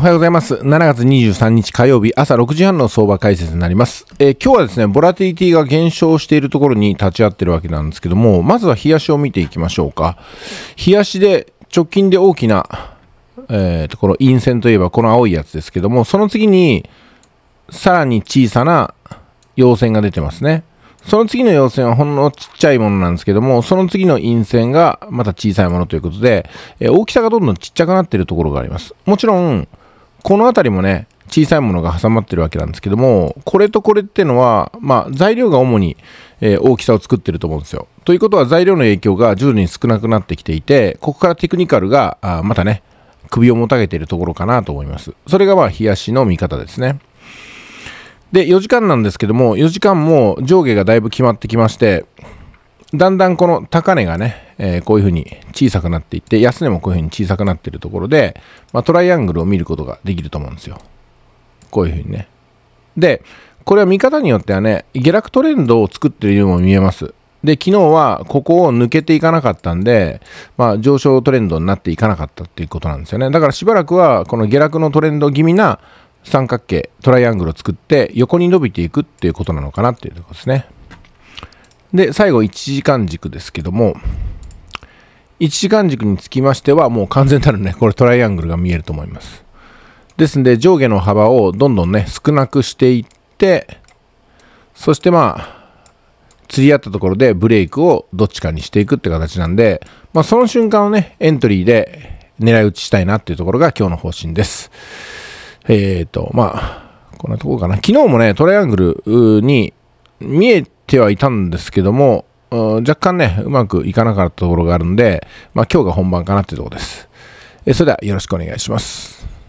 おはようございます。7月23日火曜日朝6時半の相場解説になります。えー、今日はですね、ボラティリティが減少しているところに立ち会ってるわけなんですけども、まずは冷やしを見ていきましょうか。冷やしで直近で大きな、えー、ところ、陰線といえばこの青いやつですけども、その次にさらに小さな陽線が出てますね。その次の陽線はほんのちっちゃいものなんですけども、その次の陰線がまた小さいものということで、えー、大きさがどんどんちっちゃくなっているところがあります。もちろん、この辺りもね小さいものが挟まってるわけなんですけどもこれとこれっていうのは、まあ、材料が主に、えー、大きさを作ってると思うんですよ。ということは材料の影響が徐々に少なくなってきていてここからテクニカルがあまたね首をもたげているところかなと思います。それがまあ冷やしの見方ですね。で4時間なんですけども4時間も上下がだいぶ決まってきましてだんだんこの高値がね、えー、こういうふうに小さくなっていって、安値もこういうふうに小さくなっているところで、まあ、トライアングルを見ることができると思うんですよ。こういうふうにね。で、これは見方によってはね、下落トレンドを作っているようにも見えます。で、昨日はここを抜けていかなかったんで、まあ、上昇トレンドになっていかなかったっていうことなんですよね。だからしばらくはこの下落のトレンド気味な三角形、トライアングルを作って横に伸びていくっていうことなのかなっていうところですね。で、最後1時間軸ですけども、1時間軸につきましては、もう完全なるね、これトライアングルが見えると思います。ですんで、上下の幅をどんどんね、少なくしていって、そしてまあ、釣り合ったところでブレイクをどっちかにしていくって形なんで、まあ、その瞬間をね、エントリーで狙い撃ちしたいなっていうところが今日の方針です。えっ、ー、と、まあ、こんなところかな。昨日もね、トライアングルに見えて、てはいたんですけども、若干ね、うまくいかなかったところがあるんで、まあ、今日が本番かなってとこです。えそれではよろしくお願いします。